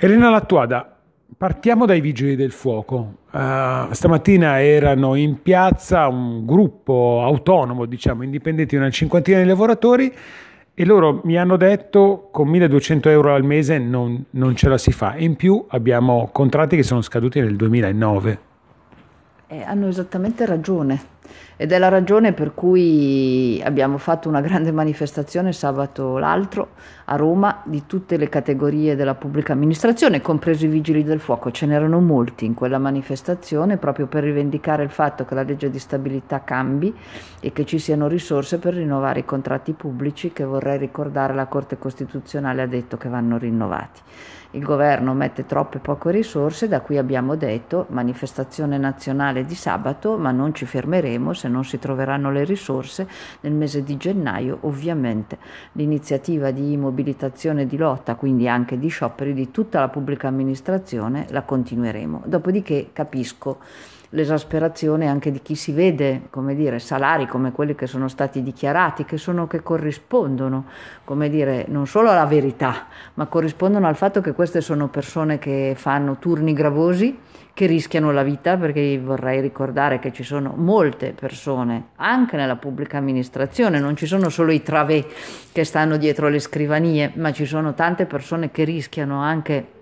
Elena Lattuada, partiamo dai Vigili del Fuoco. Uh, stamattina erano in piazza un gruppo autonomo, diciamo, indipendenti di una cinquantina di lavoratori e loro mi hanno detto con 1200 euro al mese non, non ce la si fa. In più abbiamo contratti che sono scaduti nel 2009. Eh, hanno esattamente ragione ed è la ragione per cui abbiamo fatto una grande manifestazione sabato l'altro a Roma di tutte le categorie della pubblica amministrazione, compresi i vigili del fuoco, ce n'erano molti in quella manifestazione proprio per rivendicare il fatto che la legge di stabilità cambi e che ci siano risorse per rinnovare i contratti pubblici che vorrei ricordare la Corte Costituzionale ha detto che vanno rinnovati il governo mette troppe poche risorse, da qui abbiamo detto manifestazione nazionale fare di sabato, ma non ci fermeremo se non si troveranno le risorse nel mese di gennaio, ovviamente. L'iniziativa di mobilitazione di lotta, quindi anche di scioperi di tutta la pubblica amministrazione, la continueremo. Dopodiché capisco l'esasperazione anche di chi si vede, come dire, salari come quelli che sono stati dichiarati, che, sono, che corrispondono, come dire, non solo alla verità, ma corrispondono al fatto che queste sono persone che fanno turni gravosi, che rischiano la vita, perché vorrei ricordare che ci sono molte persone, anche nella pubblica amministrazione, non ci sono solo i travè che stanno dietro le scrivanie, ma ci sono tante persone che rischiano anche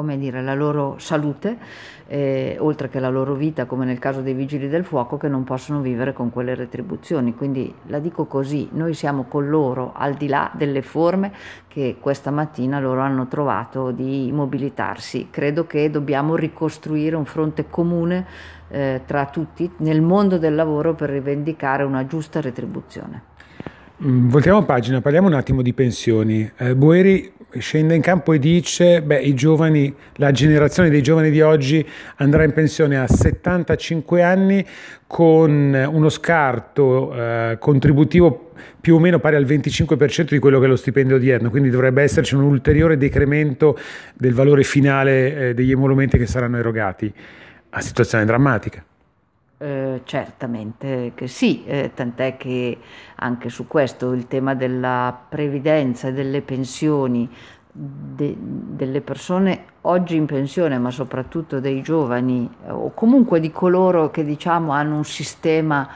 come dire, la loro salute, eh, oltre che la loro vita, come nel caso dei vigili del fuoco, che non possono vivere con quelle retribuzioni. Quindi la dico così, noi siamo con loro al di là delle forme che questa mattina loro hanno trovato di mobilitarsi. Credo che dobbiamo ricostruire un fronte comune eh, tra tutti nel mondo del lavoro per rivendicare una giusta retribuzione. Mm, voltiamo pagina, parliamo un attimo di pensioni. Eh, Boeri scende in campo e dice, beh, i giovani, la generazione dei giovani di oggi andrà in pensione a 75 anni con eh, uno scarto eh, contributivo più o meno pari al 25% di quello che è lo stipendio odierno, quindi dovrebbe esserci un ulteriore decremento del valore finale eh, degli emolumenti che saranno erogati, a situazione drammatica. Eh, certamente che sì, eh, tant'è che anche su questo il tema della previdenza e delle pensioni de, delle persone oggi in pensione, ma soprattutto dei giovani eh, o comunque di coloro che diciamo hanno un sistema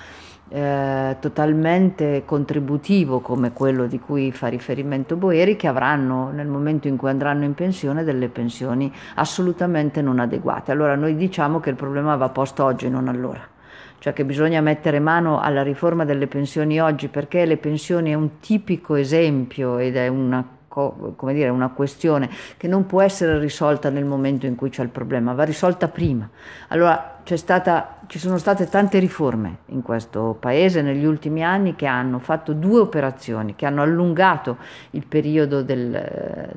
eh, totalmente contributivo come quello di cui fa riferimento Boeri, che avranno nel momento in cui andranno in pensione delle pensioni assolutamente non adeguate. Allora noi diciamo che il problema va posto oggi, non allora cioè che bisogna mettere mano alla riforma delle pensioni oggi perché le pensioni è un tipico esempio ed è una come dire, una questione che non può essere risolta nel momento in cui c'è il problema, va risolta prima. Allora stata, ci sono state tante riforme in questo paese negli ultimi anni che hanno fatto due operazioni, che hanno allungato il periodo del,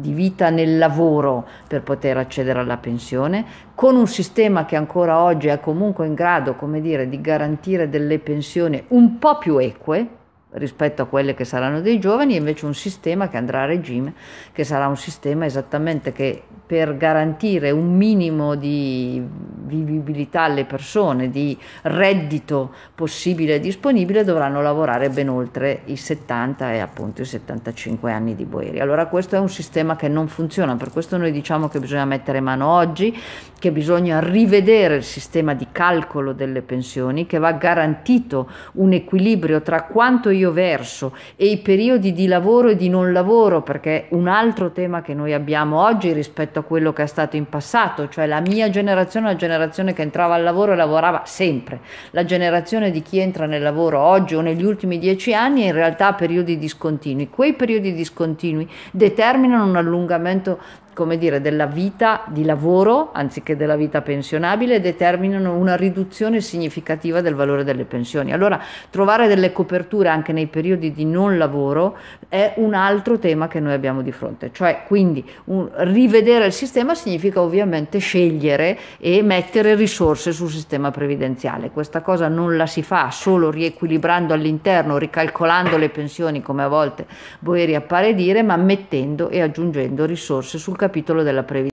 di vita nel lavoro per poter accedere alla pensione, con un sistema che ancora oggi è comunque in grado, come dire, di garantire delle pensioni un po' più eque, rispetto a quelle che saranno dei giovani, invece un sistema che andrà a regime, che sarà un sistema esattamente che per garantire un minimo di vivibilità alle persone, di reddito possibile e disponibile, dovranno lavorare ben oltre i 70 e appunto i 75 anni di Boeri. Allora questo è un sistema che non funziona, per questo noi diciamo che bisogna mettere mano oggi, che bisogna rivedere il sistema di calcolo delle pensioni, che va garantito un equilibrio tra quanto io verso e i periodi di lavoro e di non lavoro, perché un altro tema che noi abbiamo oggi rispetto a quello che è stato in passato, cioè la mia generazione, la generazione generazione che entrava al lavoro e lavorava sempre, la generazione di chi entra nel lavoro oggi o negli ultimi dieci anni è in realtà a periodi discontinui. Quei periodi discontinui determinano un allungamento come dire, della vita di lavoro anziché della vita pensionabile determinano una riduzione significativa del valore delle pensioni. Allora trovare delle coperture anche nei periodi di non lavoro è un altro tema che noi abbiamo di fronte, cioè quindi un, rivedere il sistema significa ovviamente scegliere e mettere risorse sul sistema previdenziale. Questa cosa non la si fa solo riequilibrando all'interno, ricalcolando le pensioni come a volte Boeri appare dire, ma mettendo e aggiungendo risorse sul capitale capitolo della previsione.